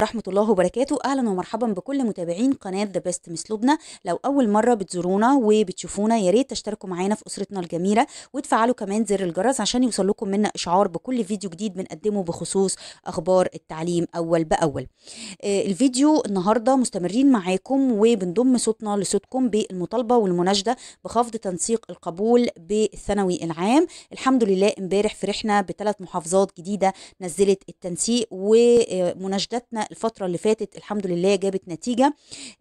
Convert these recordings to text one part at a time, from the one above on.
ورحمة الله وبركاته أهلا ومرحبا بكل متابعين قناة ذا بيست مسلوبنا لو أول مرة بتزورونا وبتشوفونا يا ريت تشتركوا معانا في أسرتنا الجميلة وتفعلوا كمان زر الجرس عشان يوصل لكم منا إشعار بكل فيديو جديد بنقدمه بخصوص أخبار التعليم أول بأول آه، الفيديو النهاردة مستمرين معاكم وبنضم صوتنا لصوتكم بالمطالبة والمناشدة بخفض تنسيق القبول بالثانوي العام الحمد لله امبارح فرحنا بثلاث محافظات جديدة نزلت التنسيق ومناشدتنا الفترة اللي فاتت الحمد لله جابت نتيجة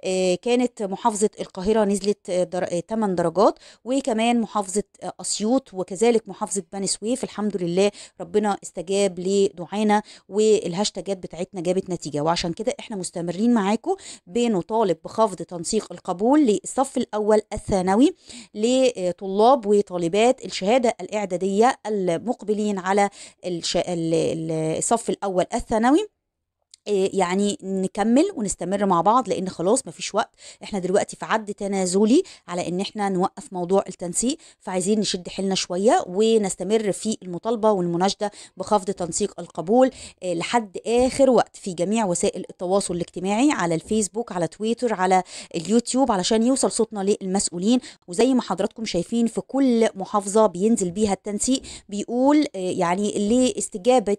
آه، كانت محافظة القاهرة نزلت در... 8 آه، درجات وكمان محافظة آه، أسيوط وكذلك محافظة بني سويف الحمد لله ربنا استجاب لدعانا والهاشتاجات بتاعتنا جابت نتيجة وعشان كده احنا مستمرين معاكم بنطالب بخفض تنسيق القبول للصف الأول الثانوي لطلاب وطالبات الشهادة الإعدادية المقبلين على الش... الصف الأول الثانوي آه، يعني نكمل ونستمر مع بعض لان خلاص مفيش وقت احنا دلوقتي في عد تنازلي على ان احنا نوقف موضوع التنسيق فعايزين نشد حيلنا شويه ونستمر في المطالبه والمناشده بخفض تنسيق القبول آه، لحد اخر وقت في جميع وسائل التواصل الاجتماعي على الفيسبوك على تويتر على اليوتيوب علشان يوصل صوتنا للمسؤولين وزي ما حضراتكم شايفين في كل محافظه بينزل بيها التنسيق بيقول آه، يعني لاستجابه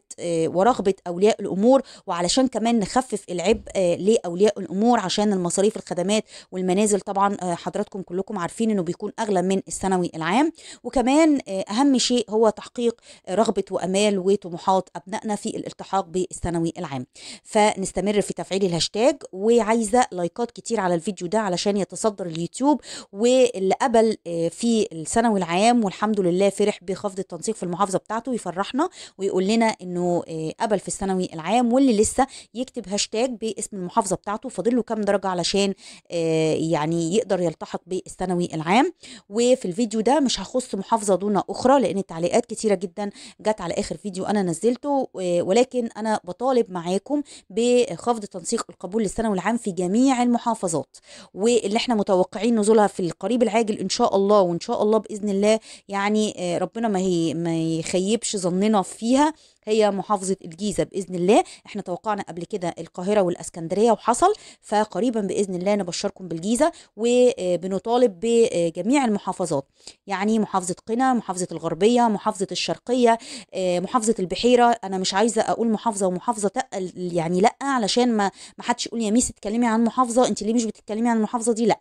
ورغبه اولياء الامور وعلشان كمان نخفف العبء آه، لاولياء الامور عشان المصاريف الخدمات والمنازل طبعا آه، حضراتكم كلكم عارفين انه بيكون اغلى من الثانوي العام وكمان آه، اهم شيء هو تحقيق رغبه وامال وطموحات ابنائنا في الالتحاق بالثانوي العام فنستمر في تفعيل الهاشتاج وعايزه لايكات كتير على الفيديو ده علشان يتصدر اليوتيوب واللي قبل في الثانوي العام والحمد لله فرح بخفض التنسيق في المحافظه بتاعته يفرحنا ويقول لنا انه قبل في الثانوي العام واللي لسه يكتب هاشتاج باسم المحافظه بتاعته فاضل له كام درجه علشان آه، يعني يقدر يلتحق بالثانوي العام وفي الفيديو ده مش هخص محافظه دون اخرى لان التعليقات كتيره جدا جت على اخر فيديو انا نزلته ولكن انا بطالب معاكم بخفض تنسيق القبول للثانوي العام في جميع المحافظات واللي احنا متوقعين نزولها في القريب العاجل ان شاء الله وان شاء الله باذن الله يعني آه، ربنا ما هي ما يخيبش ظننا فيها هي محافظة الجيزة بإذن الله احنا توقعنا قبل كده القاهرة والأسكندرية وحصل فقريبا بإذن الله نبشركم بالجيزة وبنطالب آه، بجميع المحافظات يعني محافظة قنا محافظة الغربية محافظة الشرقية آه، محافظة البحيرة أنا مش عايزة أقول محافظة ومحافظة يعني لأ علشان ما ما حدش يقول يا ميس تتكلمي عن محافظة أنت ليه مش بتتكلمي عن المحافظة دي لأ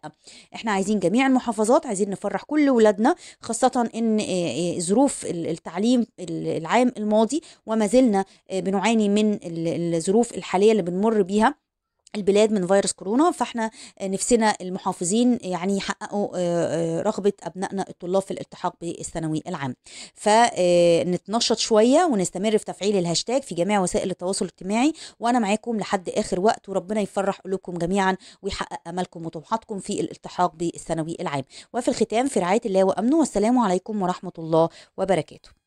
احنا عايزين جميع المحافظات عايزين نفرح كل ولادنا خاصة إن آه، ظروف التعليم العام الماضي وما زلنا آه، بنعاني من الظروف الحاليه اللي بنمر بيها البلاد من فيروس كورونا فاحنا آه، نفسنا المحافظين يعني يحققوا آه، رغبه ابنائنا الطلاب في الالتحاق بالثانوي العام فنتنشط شويه ونستمر في تفعيل الهاشتاج في جميع وسائل التواصل الاجتماعي وانا معاكم لحد اخر وقت وربنا يفرح قلوبكم جميعا ويحقق املكم وطموحاتكم في الالتحاق بالثانوي العام وفي الختام في رعايه الله وامنه والسلام عليكم ورحمه الله وبركاته